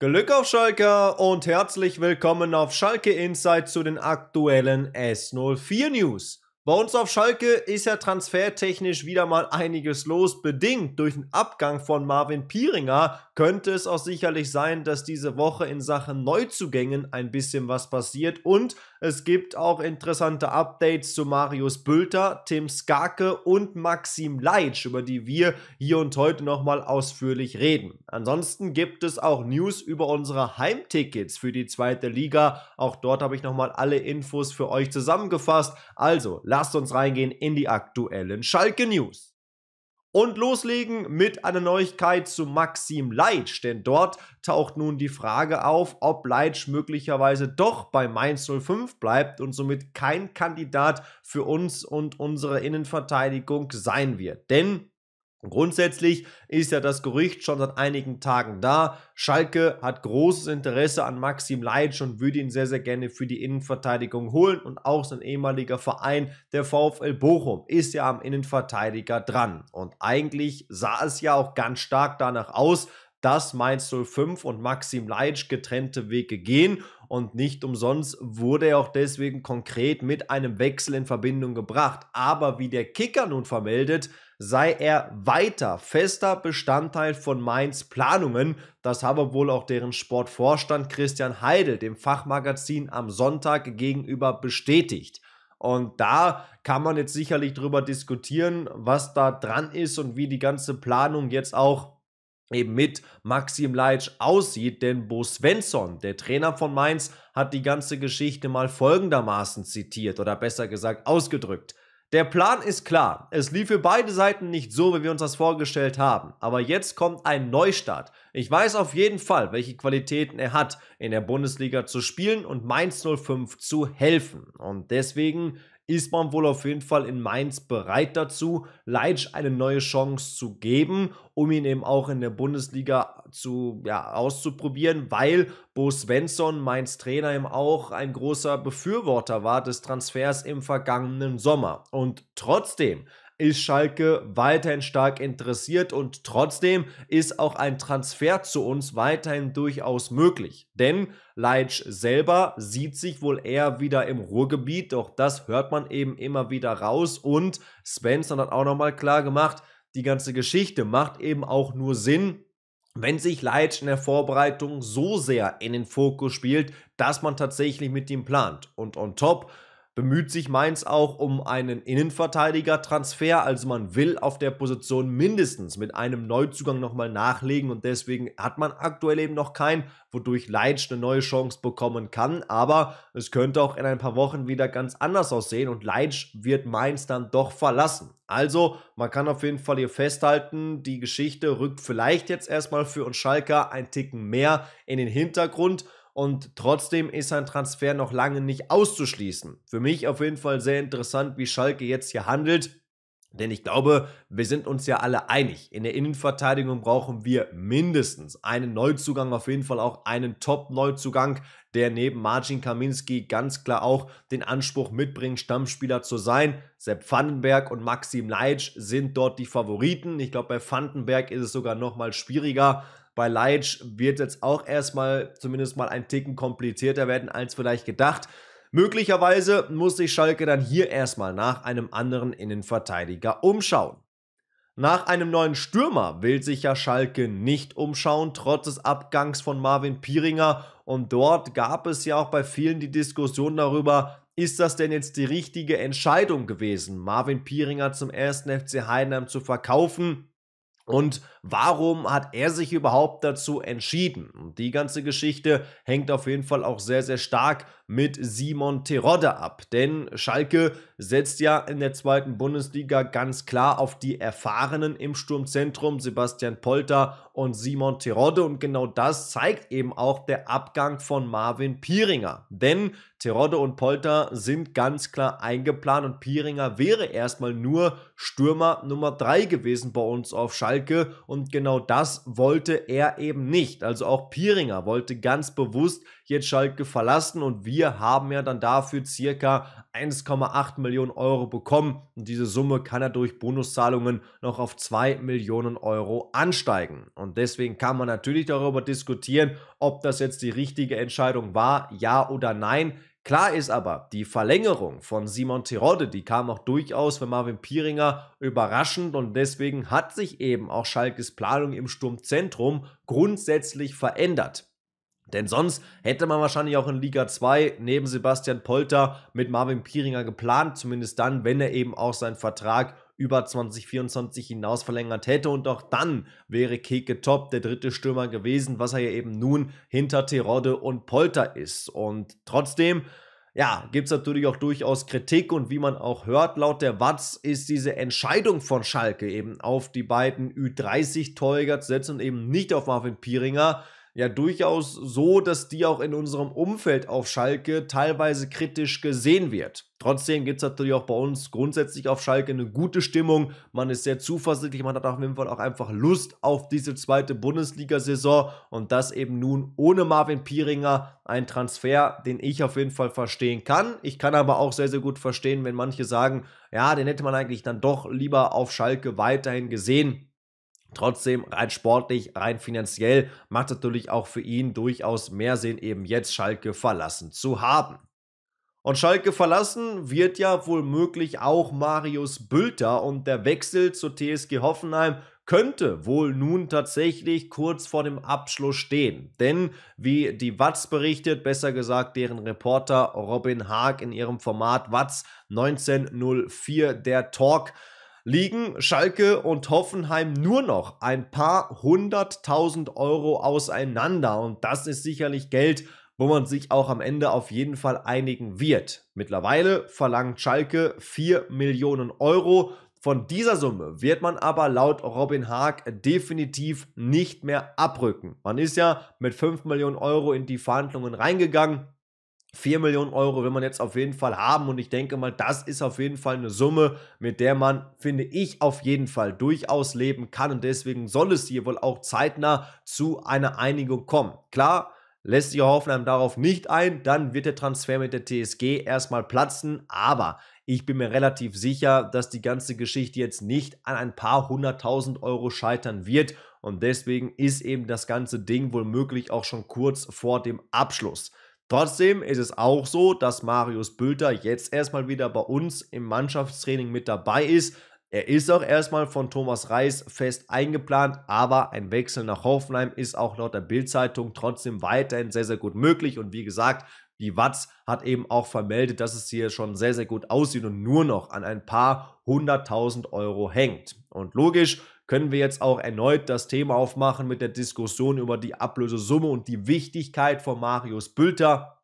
Glück auf Schalke und herzlich willkommen auf Schalke Insight zu den aktuellen S04 News. Bei uns auf Schalke ist ja transfertechnisch wieder mal einiges los. Bedingt durch den Abgang von Marvin Pieringer könnte es auch sicherlich sein, dass diese Woche in Sachen Neuzugängen ein bisschen was passiert und es gibt auch interessante Updates zu Marius Bülter, Tim Skarke und Maxim Leitsch, über die wir hier und heute nochmal ausführlich reden. Ansonsten gibt es auch News über unsere Heimtickets für die zweite Liga. Auch dort habe ich nochmal alle Infos für euch zusammengefasst. Also lasst uns reingehen in die aktuellen Schalke News und loslegen mit einer Neuigkeit zu Maxim Leitsch, denn dort taucht nun die Frage auf, ob Leitsch möglicherweise doch bei Mainz 05 bleibt und somit kein Kandidat für uns und unsere Innenverteidigung sein wird. Denn Grundsätzlich ist ja das Gerücht schon seit einigen Tagen da. Schalke hat großes Interesse an Maxim Leitsch und würde ihn sehr, sehr gerne für die Innenverteidigung holen. Und auch sein ehemaliger Verein, der VfL Bochum, ist ja am Innenverteidiger dran. Und eigentlich sah es ja auch ganz stark danach aus, dass Mainz 05 und Maxim Leitsch getrennte Wege gehen. Und nicht umsonst wurde er auch deswegen konkret mit einem Wechsel in Verbindung gebracht. Aber wie der Kicker nun vermeldet, sei er weiter fester Bestandteil von Mainz Planungen. Das habe wohl auch deren Sportvorstand Christian Heidel dem Fachmagazin am Sonntag gegenüber bestätigt. Und da kann man jetzt sicherlich drüber diskutieren, was da dran ist und wie die ganze Planung jetzt auch eben mit Maxim Leitsch aussieht, denn Bo Svensson, der Trainer von Mainz, hat die ganze Geschichte mal folgendermaßen zitiert oder besser gesagt ausgedrückt. Der Plan ist klar. Es lief für beide Seiten nicht so, wie wir uns das vorgestellt haben. Aber jetzt kommt ein Neustart. Ich weiß auf jeden Fall, welche Qualitäten er hat, in der Bundesliga zu spielen und Mainz 05 zu helfen. Und deswegen ist man wohl auf jeden Fall in Mainz bereit dazu, Leitsch eine neue Chance zu geben, um ihn eben auch in der Bundesliga zu, ja, auszuprobieren, weil Bo Svensson, Mainz Trainer, eben auch ein großer Befürworter war des Transfers im vergangenen Sommer. Und trotzdem ist Schalke weiterhin stark interessiert und trotzdem ist auch ein Transfer zu uns weiterhin durchaus möglich. Denn Leitsch selber sieht sich wohl eher wieder im Ruhrgebiet, doch das hört man eben immer wieder raus und Svensson hat auch nochmal klar gemacht, die ganze Geschichte macht eben auch nur Sinn, wenn sich Leitsch in der Vorbereitung so sehr in den Fokus spielt, dass man tatsächlich mit ihm plant. Und on top bemüht sich Mainz auch um einen Innenverteidiger-Transfer. Also man will auf der Position mindestens mit einem Neuzugang nochmal nachlegen und deswegen hat man aktuell eben noch keinen, wodurch Leitsch eine neue Chance bekommen kann. Aber es könnte auch in ein paar Wochen wieder ganz anders aussehen und Leitsch wird Mainz dann doch verlassen. Also, man kann auf jeden Fall hier festhalten, die Geschichte rückt vielleicht jetzt erstmal für uns Schalker ein Ticken mehr in den Hintergrund und trotzdem ist ein Transfer noch lange nicht auszuschließen. Für mich auf jeden Fall sehr interessant, wie Schalke jetzt hier handelt. Denn ich glaube, wir sind uns ja alle einig. In der Innenverteidigung brauchen wir mindestens einen Neuzugang, auf jeden Fall auch einen Top-Neuzugang, der neben Marcin Kaminski ganz klar auch den Anspruch mitbringt, Stammspieler zu sein. Sepp Vandenberg und Maxim Leitsch sind dort die Favoriten. Ich glaube, bei Vandenberg ist es sogar noch mal schwieriger, bei Leitsch wird jetzt auch erstmal zumindest mal ein Ticken komplizierter werden als vielleicht gedacht. Möglicherweise muss sich Schalke dann hier erstmal nach einem anderen Innenverteidiger umschauen. Nach einem neuen Stürmer will sich ja Schalke nicht umschauen, trotz des Abgangs von Marvin Pieringer. Und dort gab es ja auch bei vielen die Diskussion darüber, ist das denn jetzt die richtige Entscheidung gewesen, Marvin Pieringer zum ersten FC Heidenheim zu verkaufen? Und warum hat er sich überhaupt dazu entschieden? Die ganze Geschichte hängt auf jeden Fall auch sehr, sehr stark mit Simon Terodde ab. Denn Schalke setzt ja in der zweiten Bundesliga ganz klar auf die Erfahrenen im Sturmzentrum, Sebastian Polter und Simon Terodde. Und genau das zeigt eben auch der Abgang von Marvin Pieringer. Denn Terodde und Polter sind ganz klar eingeplant und Pieringer wäre erstmal nur Stürmer Nummer 3 gewesen bei uns auf Schalke. Schalke und genau das wollte er eben nicht. Also auch Pieringer wollte ganz bewusst jetzt Schalke verlassen und wir haben ja dann dafür circa 1,8 Millionen Euro bekommen und diese Summe kann er durch Bonuszahlungen noch auf 2 Millionen Euro ansteigen. Und deswegen kann man natürlich darüber diskutieren, ob das jetzt die richtige Entscheidung war, ja oder nein. Klar ist aber, die Verlängerung von Simon Terodde, die kam auch durchaus für Marvin Pieringer überraschend und deswegen hat sich eben auch Schalkes Planung im Sturmzentrum grundsätzlich verändert. Denn sonst hätte man wahrscheinlich auch in Liga 2 neben Sebastian Polter mit Marvin Pieringer geplant, zumindest dann, wenn er eben auch seinen Vertrag über 2024 hinaus verlängert hätte. Und auch dann wäre Keke Top der dritte Stürmer gewesen, was er ja eben nun hinter Terodde und Polter ist. Und trotzdem ja, gibt es natürlich auch durchaus Kritik und wie man auch hört, laut der Watz ist diese Entscheidung von Schalke eben auf die beiden Ü30-Torjäger zu setzen und eben nicht auf Marvin Pieringer ja durchaus so, dass die auch in unserem Umfeld auf Schalke teilweise kritisch gesehen wird. Trotzdem gibt es natürlich auch bei uns grundsätzlich auf Schalke eine gute Stimmung. Man ist sehr zuversichtlich, man hat auf jeden Fall auch einfach Lust auf diese zweite Bundesliga-Saison und das eben nun ohne Marvin Pieringer, ein Transfer, den ich auf jeden Fall verstehen kann. Ich kann aber auch sehr, sehr gut verstehen, wenn manche sagen, ja, den hätte man eigentlich dann doch lieber auf Schalke weiterhin gesehen Trotzdem, rein sportlich, rein finanziell macht natürlich auch für ihn durchaus mehr Sinn, eben jetzt Schalke verlassen zu haben. Und Schalke verlassen wird ja wohl möglich auch Marius Bülter und der Wechsel zur TSG Hoffenheim könnte wohl nun tatsächlich kurz vor dem Abschluss stehen. Denn wie die Watz berichtet, besser gesagt deren Reporter Robin Haag in ihrem Format Watz 1904 der Talk, liegen Schalke und Hoffenheim nur noch ein paar hunderttausend Euro auseinander und das ist sicherlich Geld, wo man sich auch am Ende auf jeden Fall einigen wird. Mittlerweile verlangt Schalke 4 Millionen Euro. Von dieser Summe wird man aber laut Robin Haag definitiv nicht mehr abrücken. Man ist ja mit 5 Millionen Euro in die Verhandlungen reingegangen. 4 Millionen Euro will man jetzt auf jeden Fall haben und ich denke mal, das ist auf jeden Fall eine Summe, mit der man, finde ich, auf jeden Fall durchaus leben kann und deswegen soll es hier wohl auch zeitnah zu einer Einigung kommen. Klar, lässt sich Hoffenheim darauf nicht ein, dann wird der Transfer mit der TSG erstmal platzen, aber ich bin mir relativ sicher, dass die ganze Geschichte jetzt nicht an ein paar hunderttausend Euro scheitern wird und deswegen ist eben das ganze Ding wohl möglich auch schon kurz vor dem Abschluss. Trotzdem ist es auch so, dass Marius Bülter jetzt erstmal wieder bei uns im Mannschaftstraining mit dabei ist. Er ist auch erstmal von Thomas Reis fest eingeplant, aber ein Wechsel nach Hoffenheim ist auch laut der Bildzeitung trotzdem weiterhin sehr, sehr gut möglich. Und wie gesagt, die Watz hat eben auch vermeldet, dass es hier schon sehr, sehr gut aussieht und nur noch an ein paar hunderttausend Euro hängt. Und logisch, können wir jetzt auch erneut das Thema aufmachen mit der Diskussion über die Ablösesumme und die Wichtigkeit von Marius Bülter.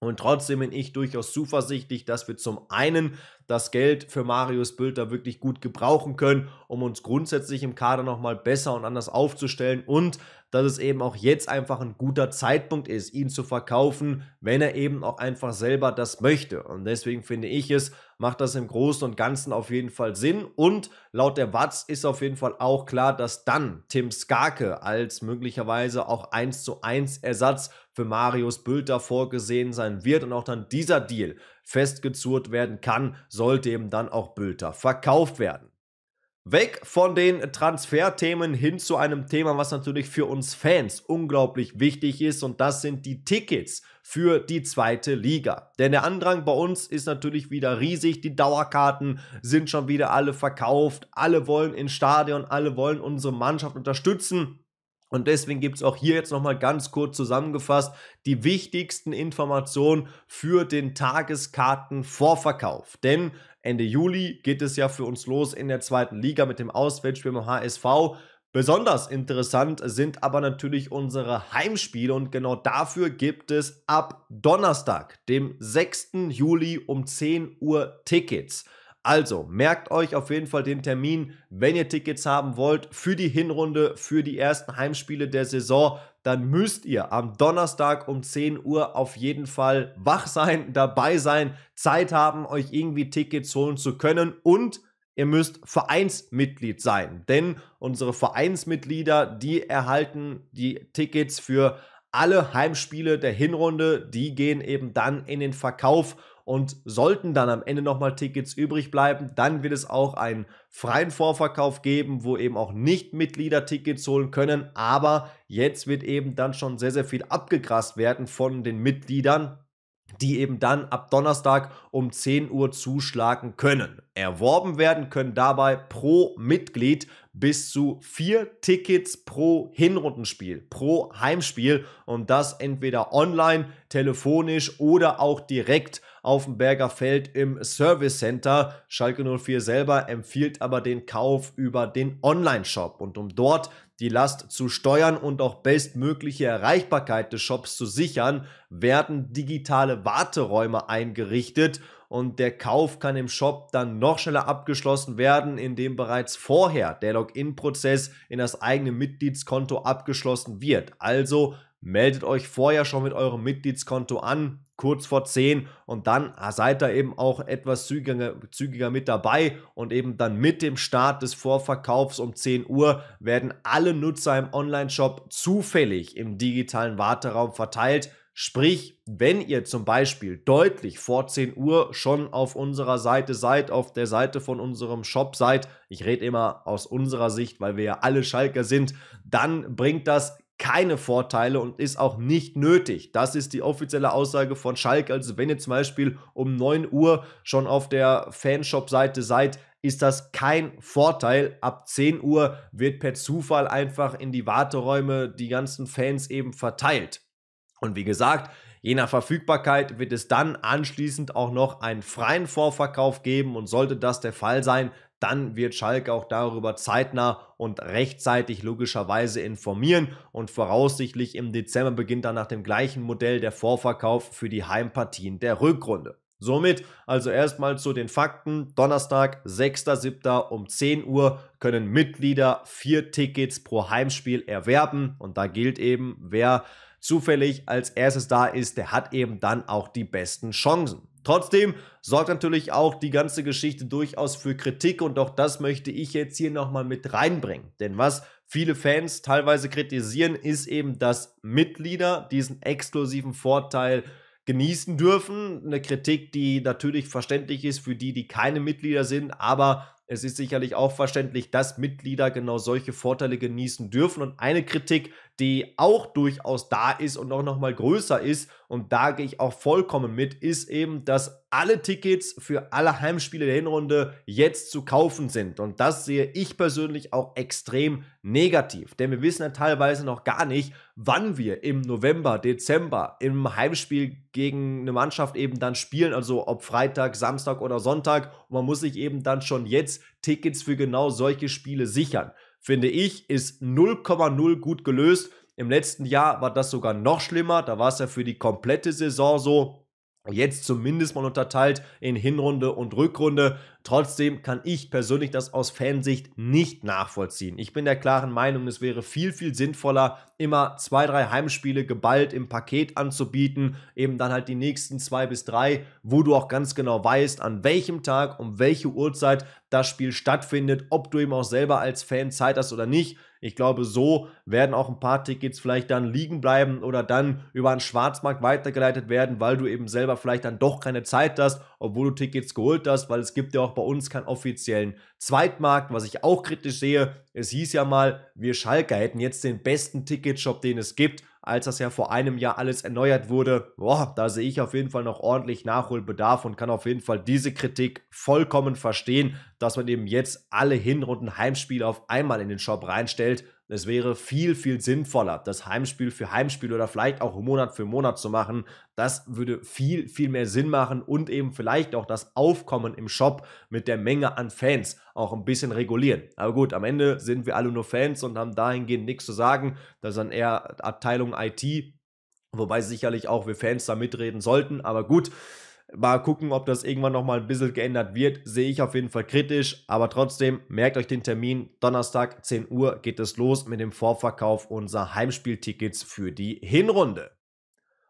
Und trotzdem bin ich durchaus zuversichtlich, dass wir zum einen das Geld für Marius Bülter wirklich gut gebrauchen können, um uns grundsätzlich im Kader nochmal besser und anders aufzustellen und dass es eben auch jetzt einfach ein guter Zeitpunkt ist, ihn zu verkaufen, wenn er eben auch einfach selber das möchte. Und deswegen finde ich es, macht das im Großen und Ganzen auf jeden Fall Sinn. Und laut der Watz ist auf jeden Fall auch klar, dass dann Tim Skarke als möglicherweise auch 1 zu 1 Ersatz für Marius Bülter vorgesehen sein wird und auch dann dieser Deal festgezurrt werden kann, sollte eben dann auch Bülter verkauft werden. Weg von den Transferthemen hin zu einem Thema, was natürlich für uns Fans unglaublich wichtig ist und das sind die Tickets für die zweite Liga. Denn der Andrang bei uns ist natürlich wieder riesig, die Dauerkarten sind schon wieder alle verkauft, alle wollen ins Stadion, alle wollen unsere Mannschaft unterstützen und deswegen gibt es auch hier jetzt nochmal ganz kurz zusammengefasst die wichtigsten Informationen für den Tageskartenvorverkauf. Denn Ende Juli geht es ja für uns los in der zweiten Liga mit dem Auswärtsspiel im HSV. Besonders interessant sind aber natürlich unsere Heimspiele und genau dafür gibt es ab Donnerstag, dem 6. Juli um 10 Uhr Tickets. Also merkt euch auf jeden Fall den Termin, wenn ihr Tickets haben wollt für die Hinrunde, für die ersten Heimspiele der Saison. Dann müsst ihr am Donnerstag um 10 Uhr auf jeden Fall wach sein, dabei sein, Zeit haben, euch irgendwie Tickets holen zu können und ihr müsst Vereinsmitglied sein. Denn unsere Vereinsmitglieder, die erhalten die Tickets für alle Heimspiele der Hinrunde, die gehen eben dann in den Verkauf und sollten dann am Ende nochmal Tickets übrig bleiben, dann wird es auch einen freien Vorverkauf geben, wo eben auch Nicht-Mitglieder Tickets holen können. Aber jetzt wird eben dann schon sehr, sehr viel abgegrast werden von den Mitgliedern, die eben dann ab Donnerstag um 10 Uhr zuschlagen können. Erworben werden können dabei pro Mitglied bis zu vier Tickets pro Hinrundenspiel, pro Heimspiel und das entweder online, telefonisch oder auch direkt auf dem Berger Feld im Service Center. Schalke 04 selber empfiehlt aber den Kauf über den Online-Shop und um dort die Last zu steuern und auch bestmögliche Erreichbarkeit des Shops zu sichern, werden digitale Warteräume eingerichtet und der Kauf kann im Shop dann noch schneller abgeschlossen werden, indem bereits vorher der Login-Prozess in das eigene Mitgliedskonto abgeschlossen wird. Also meldet euch vorher schon mit eurem Mitgliedskonto an, kurz vor 10 und dann seid ihr eben auch etwas zügiger, zügiger, mit dabei und eben dann mit dem Start des Vorverkaufs um 10 Uhr werden alle Nutzer im Online-Shop zufällig im digitalen Warteraum verteilt Sprich, wenn ihr zum Beispiel deutlich vor 10 Uhr schon auf unserer Seite seid, auf der Seite von unserem Shop seid, ich rede immer aus unserer Sicht, weil wir ja alle Schalker sind, dann bringt das keine Vorteile und ist auch nicht nötig. Das ist die offizielle Aussage von Schalke. Also wenn ihr zum Beispiel um 9 Uhr schon auf der Fanshop-Seite seid, ist das kein Vorteil. Ab 10 Uhr wird per Zufall einfach in die Warteräume die ganzen Fans eben verteilt. Und wie gesagt, je nach Verfügbarkeit wird es dann anschließend auch noch einen freien Vorverkauf geben und sollte das der Fall sein, dann wird Schalke auch darüber zeitnah und rechtzeitig logischerweise informieren und voraussichtlich im Dezember beginnt dann nach dem gleichen Modell der Vorverkauf für die Heimpartien der Rückrunde. Somit also erstmal zu den Fakten. Donnerstag, 6.7. um 10 Uhr können Mitglieder vier Tickets pro Heimspiel erwerben und da gilt eben, wer zufällig als erstes da ist, der hat eben dann auch die besten Chancen. Trotzdem sorgt natürlich auch die ganze Geschichte durchaus für Kritik und auch das möchte ich jetzt hier nochmal mit reinbringen. Denn was viele Fans teilweise kritisieren, ist eben, dass Mitglieder diesen exklusiven Vorteil genießen dürfen. Eine Kritik, die natürlich verständlich ist für die, die keine Mitglieder sind, aber es ist sicherlich auch verständlich, dass Mitglieder genau solche Vorteile genießen dürfen. Und eine Kritik, die auch durchaus da ist und auch nochmal größer ist, und da gehe ich auch vollkommen mit, ist eben, dass alle Tickets für alle Heimspiele der Hinrunde jetzt zu kaufen sind. Und das sehe ich persönlich auch extrem negativ, denn wir wissen ja teilweise noch gar nicht, wann wir im November, Dezember im Heimspiel gegen eine Mannschaft eben dann spielen, also ob Freitag, Samstag oder Sonntag. Und man muss sich eben dann schon jetzt Tickets für genau solche Spiele sichern finde ich, ist 0,0 gut gelöst. Im letzten Jahr war das sogar noch schlimmer. Da war es ja für die komplette Saison so, jetzt zumindest mal unterteilt in Hinrunde und Rückrunde. Trotzdem kann ich persönlich das aus Fansicht nicht nachvollziehen. Ich bin der klaren Meinung, es wäre viel, viel sinnvoller, immer zwei, drei Heimspiele geballt im Paket anzubieten, eben dann halt die nächsten zwei bis drei, wo du auch ganz genau weißt, an welchem Tag, um welche Uhrzeit das Spiel stattfindet, ob du eben auch selber als Fan Zeit hast oder nicht. Ich glaube, so werden auch ein paar Tickets vielleicht dann liegen bleiben oder dann über einen Schwarzmarkt weitergeleitet werden, weil du eben selber vielleicht dann doch keine Zeit hast, obwohl du Tickets geholt hast, weil es gibt ja auch bei uns keinen offiziellen Zweitmarkt, was ich auch kritisch sehe. Es hieß ja mal, wir Schalker hätten jetzt den besten Ticketshop, den es gibt als das ja vor einem Jahr alles erneuert wurde. Boah, da sehe ich auf jeden Fall noch ordentlich Nachholbedarf und kann auf jeden Fall diese Kritik vollkommen verstehen, dass man eben jetzt alle Hinrunden Heimspiele auf einmal in den Shop reinstellt es wäre viel, viel sinnvoller, das Heimspiel für Heimspiel oder vielleicht auch Monat für Monat zu machen. Das würde viel, viel mehr Sinn machen und eben vielleicht auch das Aufkommen im Shop mit der Menge an Fans auch ein bisschen regulieren. Aber gut, am Ende sind wir alle nur Fans und haben dahingehend nichts zu sagen. Das ist dann eher Abteilung IT, wobei sicherlich auch wir Fans da mitreden sollten. Aber gut, Mal gucken, ob das irgendwann nochmal ein bisschen geändert wird. Sehe ich auf jeden Fall kritisch. Aber trotzdem, merkt euch den Termin. Donnerstag, 10 Uhr geht es los mit dem Vorverkauf unserer Heimspieltickets für die Hinrunde.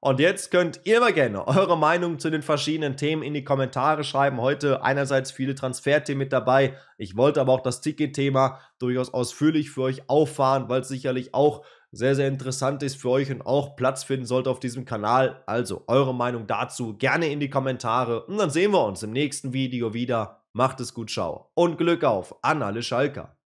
Und jetzt könnt ihr mal gerne eure Meinung zu den verschiedenen Themen in die Kommentare schreiben. Heute einerseits viele Transferthemen mit dabei. Ich wollte aber auch das Ticketthema durchaus ausführlich für euch auffahren, weil es sicherlich auch sehr, sehr interessant ist für euch und auch Platz finden sollte auf diesem Kanal. Also eure Meinung dazu gerne in die Kommentare und dann sehen wir uns im nächsten Video wieder. Macht es gut, ciao und Glück auf an alle Schalker.